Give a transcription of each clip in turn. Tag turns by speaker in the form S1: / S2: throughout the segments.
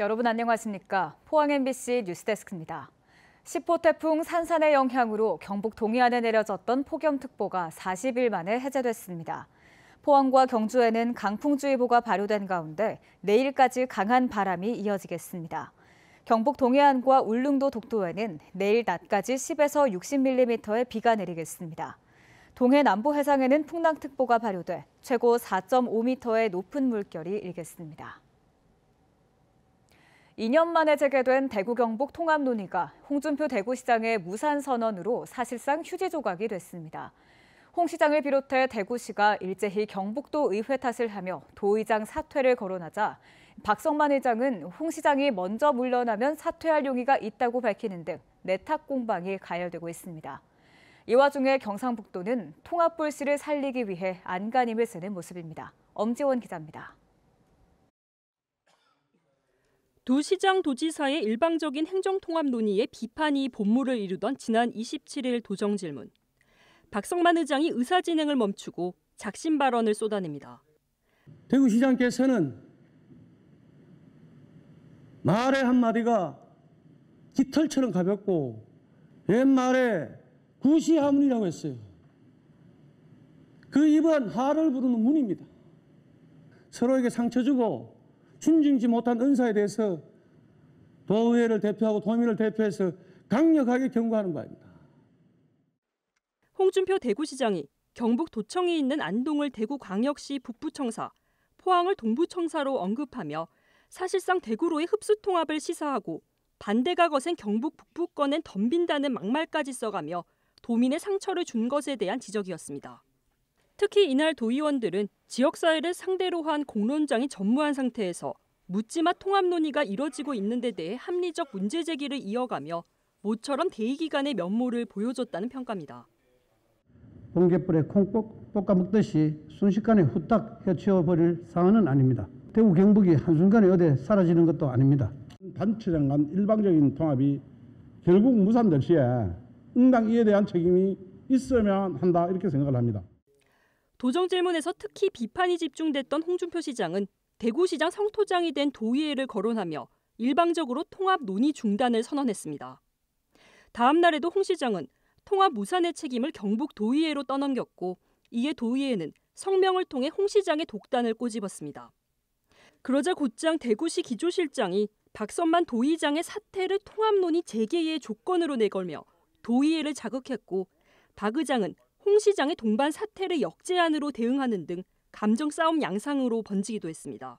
S1: 여러분 안녕하십니까? 포항 MBC 뉴스데스크입니다. 10호 태풍 산산의 영향으로 경북 동해안에 내려졌던 폭염특보가 40일 만에 해제됐습니다. 포항과 경주에는 강풍주의보가 발효된 가운데 내일까지 강한 바람이 이어지겠습니다. 경북 동해안과 울릉도 독도에는 내일 낮까지 10에서 60mm의 비가 내리겠습니다. 동해 남부 해상에는 풍랑특보가 발효돼 최고 4.5m의 높은 물결이 일겠습니다. 2년 만에 재개된 대구 경북 통합 논의가 홍준표 대구시장의 무산 선언으로 사실상 휴지 조각이 됐습니다. 홍 시장을 비롯해 대구시가 일제히 경북도 의회 탓을 하며 도의장 사퇴를 거론하자 박성만 의장은 홍 시장이 먼저 물러나면 사퇴할 용의가 있다고 밝히는 등 내탁 공방이 가열되고 있습니다. 이 와중에 경상북도는 통합 불씨를 살리기 위해 안간힘을 쓰는 모습입니다. 엄지원 기자입니다.
S2: 두시장 도지사의 일방적인 행정통합 논의에 비판이 본물를 이루던 지난 27일 도정질문. 박성만 의장이 의사 진행을 멈추고 작심 발언을 쏟아냅니다. 대구시장께서는
S3: 말의 한마디가 깃털처럼 가볍고 옛말에 구시하문이라고 했어요. 그 입은 하를 부르는 문입니다. 서로에게 상처 주고 숨지지 못한 은사에 대해서 도의회를 대표하고 도민을 대표해서 강력하게 경고하는 바입니다.
S2: 홍준표 대구시장이 경북 도청이 있는 안동을 대구광역시 북부청사, 포항을 동부청사로 언급하며 사실상 대구로의 흡수통합을 시사하고 반대가 거센 경북 북부권엔 덤빈다는 막말까지 써가며 도민의 상처를 준 것에 대한 지적이었습니다. 특히 이날 도의원들은 지역사회를 상대로 한 공론장이 전무한 상태에서 묻지마 통합 논의가 이뤄지고 있는 데 대해 합리적 문제 제기를 이어가며 모처럼 대의기관의 면모를 보여줬다는 평가입니다.
S3: 번개불에 콩 볶아 먹듯이 순식간에 후딱 헤치버릴 상황은 아닙니다. 대구 경북이 한순간에 어디 사라지는 것도 아닙니다. 단체장 간 일방적인 통합이 결국 무산될 시에 응당 이에 대한 책임이 있으면 한다 이렇게 생각을 합니다.
S2: 도정 질문에서 특히 비판이 집중됐던 홍준표 시장은 대구시장 성토장이 된 도의회를 거론하며 일방적으로 통합 논의 중단을 선언했습니다. 다음 날에도 홍 시장은 통합 무산의 책임을 경북 도의회로 떠넘겼고 이에 도의회는 성명을 통해 홍 시장의 독단을 꼬집었습니다. 그러자 곧장 대구시 기조실장이 박선만 도의장의 사태를 통합 논의 재개의 조건으로 내걸며 도의회를 자극했고 박 의장은 홍 시장의 동반 사태를 역제안으로 대응하는 등 감정 싸움 양상으로 번지기도 했습니다.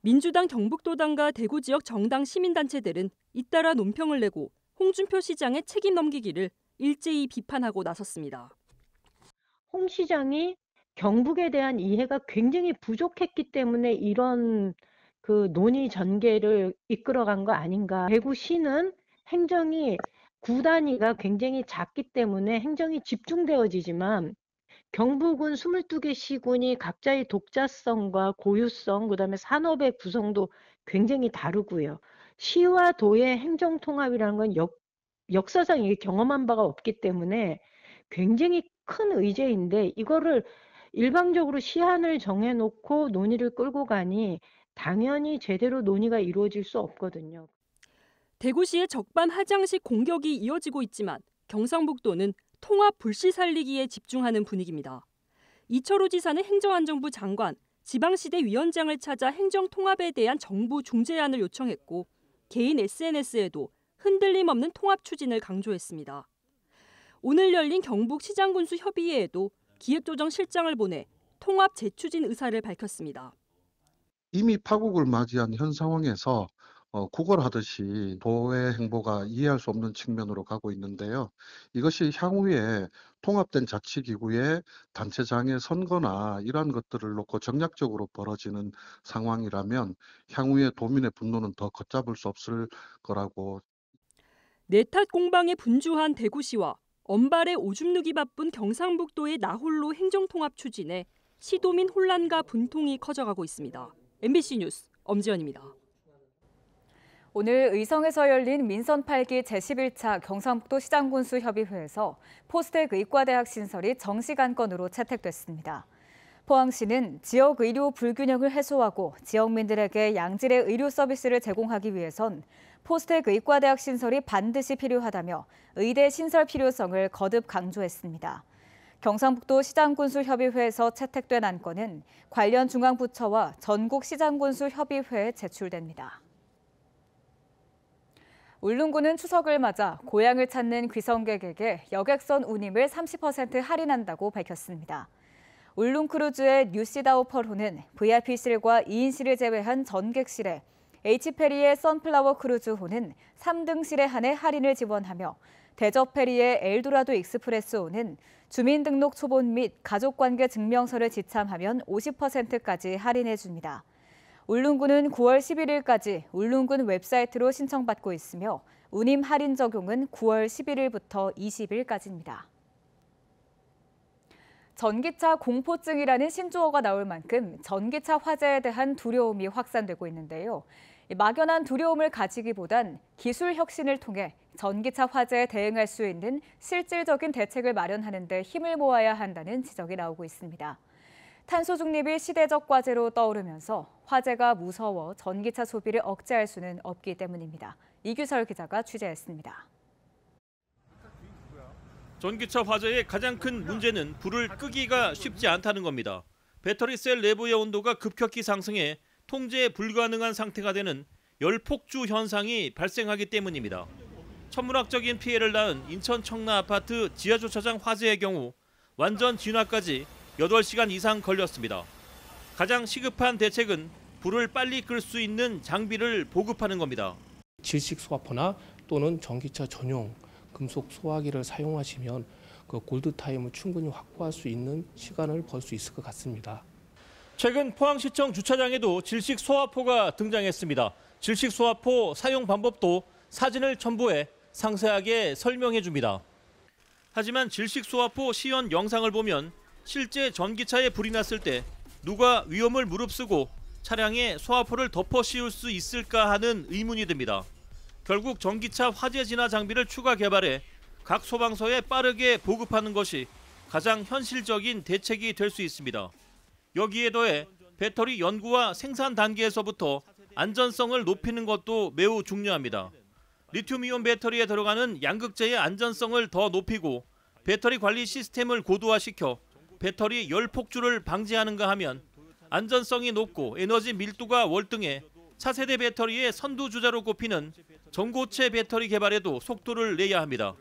S2: 민주당 경북도당과 대구 지역 정당 시민단체들은 잇따라 논평을 내고 홍준표 시장의 책임 넘기기를 일제히 비판하고 나섰습니다. 홍 시장이 경북에 대한 이해가 굉장히 부족했기 때문에 이런 그 논의 전개를 이끌어간 거 아닌가. 대구시는 행정이 구단위가 굉장히 작기 때문에 행정이 집중되어지지만 경북은 22개 시군이 각자의 독자성과 고유성, 그 다음에 산업의 구성도 굉장히 다르고요. 시와 도의 행정통합이라는 건 역, 역사상 이게 경험한 바가 없기 때문에 굉장히 큰 의제인데 이거를 일방적으로 시한을 정해놓고 논의를 끌고 가니 당연히 제대로 논의가 이루어질 수 없거든요. 대구시의 적반 하장식 공격이 이어지고 있지만 경상북도는 통합 불씨 살리기에 집중하는 분위기입니다. 이철호 지사는 행정안전부 장관, 지방시대 위원장을 찾아 행정통합에 대한 정부 중재안을 요청했고 개인 SNS에도 흔들림 없는 통합 추진을 강조했습니다. 오늘 열린 경북 시장군수 협의회에도 기획조정실장을 보내 통합 재추진 의사를 밝혔습니다. 이미 파국을 맞이한 현 상황에서 어, 구걸하듯이 도의 행보가 이해할 수 없는 측면으로 가고 있는데요. 이것이 향후에 통합된 자치기구의 단체장의 선거나 이러한 것들을 놓고 정략적으로 벌어지는 상황이라면 향후에 도민의 분노는 더 걷잡을 수 없을 거라고. 내탓 공방에 분주한 대구시와 엄발에 오줌 누기 바쁜 경상북도의 나홀로 행정통합 추진에 시도민 혼란과 분통이 커져가고 있습니다. MBC 뉴스 엄지연입니다.
S1: 오늘 의성에서 열린 민선 8기 제11차 경상북도 시장군수협의회에서 포스텍 의과대학 신설이 정시간건으로 채택됐습니다. 포항시는 지역 의료 불균형을 해소하고 지역민들에게 양질의 의료 서비스를 제공하기 위해선 포스텍 의과대학 신설이 반드시 필요하다며 의대 신설 필요성을 거듭 강조했습니다. 경상북도 시장군수협의회에서 채택된 안건은 관련 중앙부처와 전국시장군수협의회에 제출됩니다. 울릉군은 추석을 맞아 고향을 찾는 귀성객에게 여객선 운임을 30% 할인한다고 밝혔습니다. 울릉크루즈의 뉴시다오 펄호는 VIP실과 2인실을 제외한 전객실에 H페리의 선플라워 크루즈호는 3등실에 한해 할인을 지원하며 대저페리의 엘도라도 익스프레스호는 주민등록 초본 및 가족관계 증명서를 지참하면 50%까지 할인해줍니다. 울릉군은 9월 11일까지 울릉군 웹사이트로 신청받고 있으며 운임 할인 적용은 9월 11일부터 20일까지입니다. 전기차 공포증이라는 신조어가 나올 만큼 전기차 화재에 대한 두려움이 확산되고 있는데요. 막연한 두려움을 가지기보단 기술 혁신을 통해 전기차 화재에 대응할 수 있는 실질적인 대책을 마련하는 데 힘을 모아야 한다는 지적이 나오고 있습니다. 탄소 중립이 시대적 과제로 떠오르면서 화재가 무서워 전기차 소비를 억제할 수는 없기 때문입니다. 이규설 기자가 취재했습니다.
S4: 전기차 화재의 가장 큰 문제는 불을 끄기가 쉽지 않다는 겁니다. 배터리 셀 내부의 온도가 급격히 상승해 통제 불가능한 상태가 되는 열폭주 현상이 발생하기 때문입니다. 천문학적인 피해를 낳은 인천 청라 아파트 지하주차장 화재의 경우 완전 진화까지 8시간 이상 걸렸습니다. 가장 시급한 대책은 불을 빨리 끌 수 있는 장비를 보급하는 겁니다. 질식
S3: 소화포나 또는 전기차 전용 금속 소화기를 사용하시면 그 골드타임을 충분히 확보할 수 있는 시간을 벌 수 있을 것 같습니다.
S4: 최근 포항시청 주차장에도 질식 소화포가 등장했습니다. 질식 소화포 사용 방법도 사진을 첨부해 상세하게 설명해 줍니다. 하지만 질식 소화포 시연 영상을 보면 실제 전기차에 불이 났을 때 누가 위험을 무릅쓰고 차량에 소화포를 덮어 씌울 수 있을까 하는 의문이 듭니다. 결국 전기차 화재 진화 장비를 추가 개발해 각 소방서에 빠르게 보급하는 것이 가장 현실적인 대책이 될 수 있습니다. 여기에 더해 배터리 연구와 생산 단계에서부터 안전성을 높이는 것도 매우 중요합니다. 리튬이온 배터리에 들어가는 양극재의 안전성을 더 높이고 배터리 관리 시스템을 고도화시켜 배터리 열 폭주를 방지하는가 하면 안전성이 높고 에너지 밀도가 월등해 차세대 배터리의 선두주자로 꼽히는 전고체 배터리 개발에도 속도를 내야 합니다.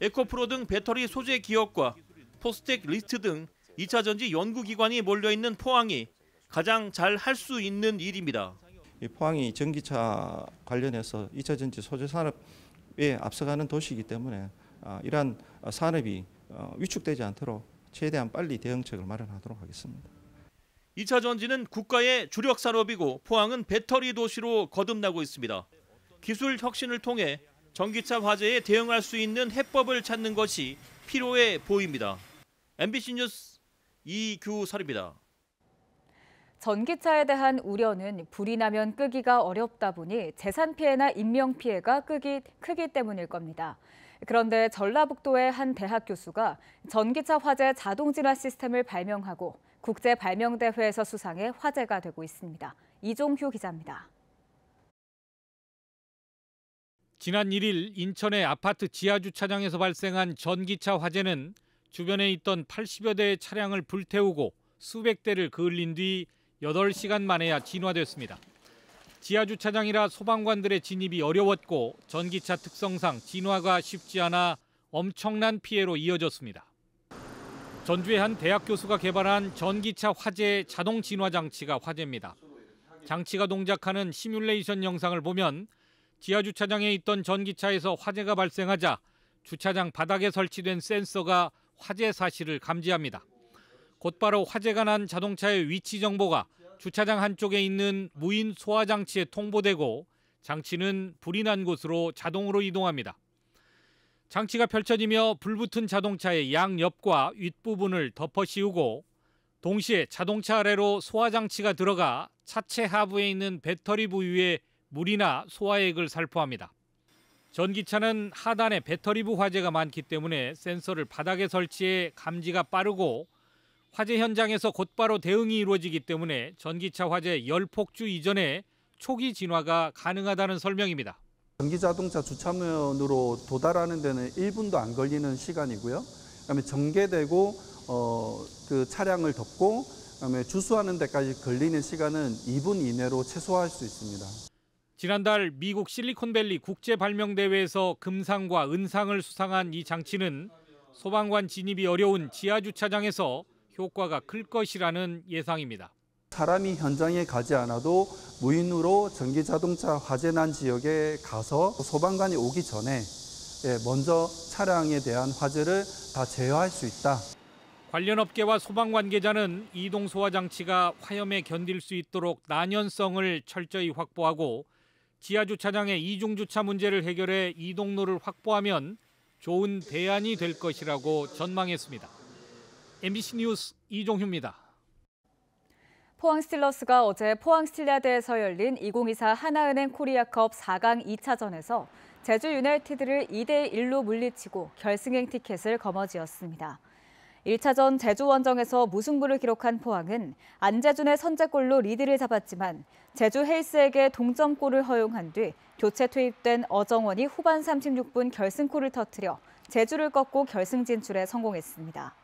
S4: 에코프로 등 배터리 소재 기업과 포스텍 리스트 등 2차 전지 연구기관이 몰려있는 포항이 가장 잘 할 수 있는 일입니다. 포항이 전기차 관련해서 2차 전지 소재 산업에 앞서가는 도시이기 때문에 아, 이러한 아, 산업이 어, 위축되지 않도록 최대한 빨리 대응책을 마련하도록 하겠습니다. 2차 전지는 국가의 주력 산업이고 포항은 배터리 도시로 거듭나고 있습니다. 기술 혁신을 통해 전기차 화재에 대응할 수 있는 해법을 찾는 것이 필요해 보입니다. MBC 뉴스 이규설입니다.
S1: 전기차에 대한 우려는 불이 나면 끄기가 어렵다 보니 재산 피해나 인명 피해가 크기, 크기 때문일 겁니다. 그런데 전라북도의 한 대학 교수가 전기차 화재 자동 진화 시스템을 발명하고 국제 발명 대회에서 수상해 화제가 되고 있습니다. 이종효 기자입니다.
S3: 지난 1일 인천의 아파트 지하 주차장에서 발생한 전기차 화재는 주변에 있던 80여 대의 차량을 불태우고 수백 대를 그을린 뒤 8시간 만에야 진화됐습니다. 지하 주차장이라 소방관들의 진입이 어려웠고 전기차 특성상 진화가 쉽지 않아 엄청난 피해로 이어졌습니다. 전주의 한 대학 교수가 개발한 전기차 화재 자동 진화 장치가 화재입니다 장치가 동작하는 시뮬레이션 영상을 보면 지하 주차장에 있던 전기차에서 화재가 발생하자 주차장 바닥에 설치된 센서가 화재 사실을 감지합니다. 곧바로 화재가 난 자동차의 위치 정보가 주차장 한쪽에 있는 무인 소화 장치에 통보되고 장치는 불이 난 곳으로 자동으로 이동합니다. 장치가 펼쳐지며 불붙은 자동차의 양옆과 윗부분을 덮어 씌우고 동시에 자동차 아래로 소화 장치가 들어가 차체 하부에 있는 배터리 부위에 물이나 소화액을 살포합니다. 전기차는 하단에 배터리부 화재가 많기 때문에 센서를 바닥에 설치해 감지가 빠르고 화재 현장에서 곧바로 대응이 이루어지기 때문에 전기차 화재 열폭주 이전에 초기 진화가 가능하다는 설명입니다.
S4: 전기자동차 주차면으로 도달하는 데는 1분도 안 걸리는 시간이고요. 그다음에 전개되고 어, 그 차량을 덮고 그다음에 주수하는 데까지 걸리는 시간은 2분 이내로 최소화할 수 있습니다.
S3: 지난달 미국 실리콘밸리 국제 발명 대회에서 금상과 은상을 수상한 이 장치는 소방관 진입이 어려운 지하 주차장에서 효과가 클 것이라는 예상입니다.
S4: 사람이 현장에 가지 않아도 무인으로 전기 자동차 화재 난 지역에 가서 소방관이 오기 전에 예, 먼저 차량에 대한 화재를 다 제어할 수 있다.
S3: 관련 업계와 소방 관계자는 이동 소화 장치가 화염에 견딜 수 있도록 난연성을 철저히 확보하고 지하 주차장의 이중 주차 문제를 해결해 이동로를 확보하면 좋은 대안이 될 것이라고 전망했습니다. MBC 뉴스 이종휴입니다.
S1: 포항 스틸러스가 어제 포항 스틸리아대에서 열린 2024 하나은행 코리아컵 4강 2차전에서 제주 유나이티드를 2대 1로 물리치고 결승행 티켓을 거머쥐었습니다. 1차전 제주 원정에서 무승부를 기록한 포항은 안재준의 선제골로 리드를 잡았지만 제주 헤이스에게 동점골을 허용한 뒤 교체 투입된 어정원이 후반 36분 결승골을 터뜨려 제주를 꺾고 결승 진출에 성공했습니다.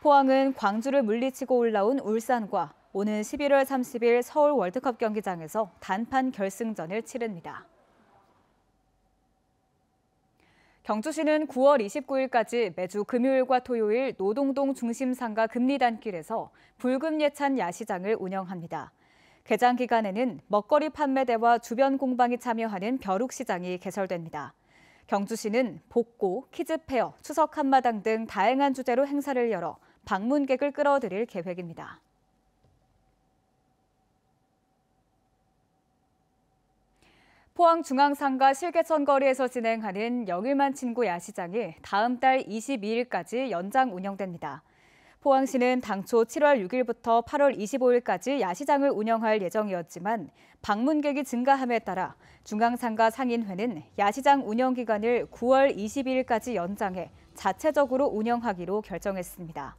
S1: 포항은 광주를 물리치고 올라온 울산과 오는 11월 30일 서울 월드컵 경기장에서 단판 결승전을 치릅니다. 경주시는 9월 29일까지 매주 금요일과 토요일 노동동 중심 상가 금리단길에서 불금 예찬 야시장을 운영합니다. 개장 기간에는 먹거리 판매대와 주변 공방이 참여하는 벼룩시장이 개설됩니다. 경주시는 복고, 키즈페어, 추석 한마당 등 다양한 주제로 행사를 열어 방문객을 끌어들일 계획입니다. 포항중앙상가 실개천 거리에서 진행하는 영일만 친구 야시장이 다음 달 22일까지 연장 운영됩니다. 포항시는 당초 7월 6일부터 8월 25일까지 야시장을 운영할 예정이었지만 방문객이 증가함에 따라 중앙상가 상인회는 야시장 운영 기간을 9월 22일까지 연장해 자체적으로 운영하기로 결정했습니다.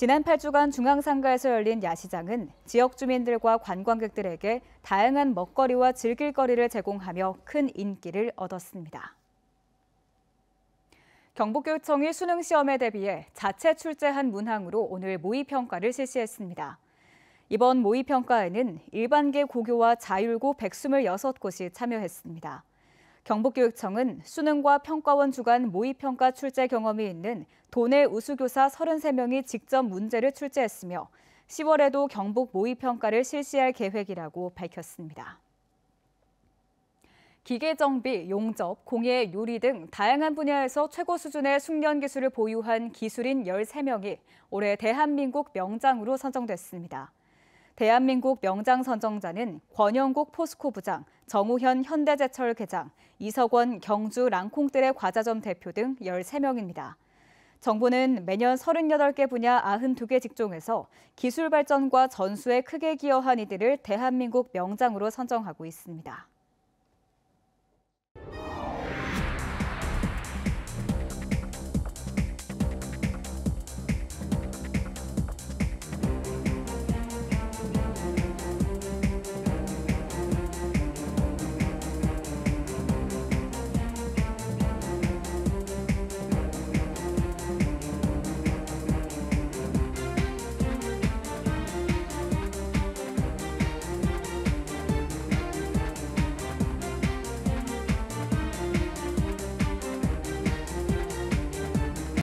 S1: 지난 8주간 중앙상가에서 열린 야시장은 지역 주민들과 관광객들에게 다양한 먹거리와 즐길 거리를 제공하며 큰 인기를 얻었습니다. 경북교육청이 수능시험에 대비해 자체 출제한 문항으로 오늘 모의평가를 실시했습니다. 이번 모의평가에는 일반계 고교와 자율고 126곳이 참여했습니다. 경북교육청은 수능과 평가원 주간 모의평가 출제 경험이 있는 도내 우수교사 33명이 직접 문제를 출제했으며 10월에도 경북 모의평가를 실시할 계획이라고 밝혔습니다. 기계 정비, 용접, 공예, 요리 등 다양한 분야에서 최고 수준의 숙련 기술을 보유한 기술인 13명이 올해 대한민국 명장으로 선정됐습니다. 대한민국 명장 선정자는 권영국 포스코 부장, 정우현 현대제철 계장, 이석원 경주 랑콩뜰의 과자점 대표 등 13명입니다. 정부는 매년 38개 분야 92개 직종에서 기술 발전과 전수에 크게 기여한 이들을 대한민국 명장으로 선정하고 있습니다.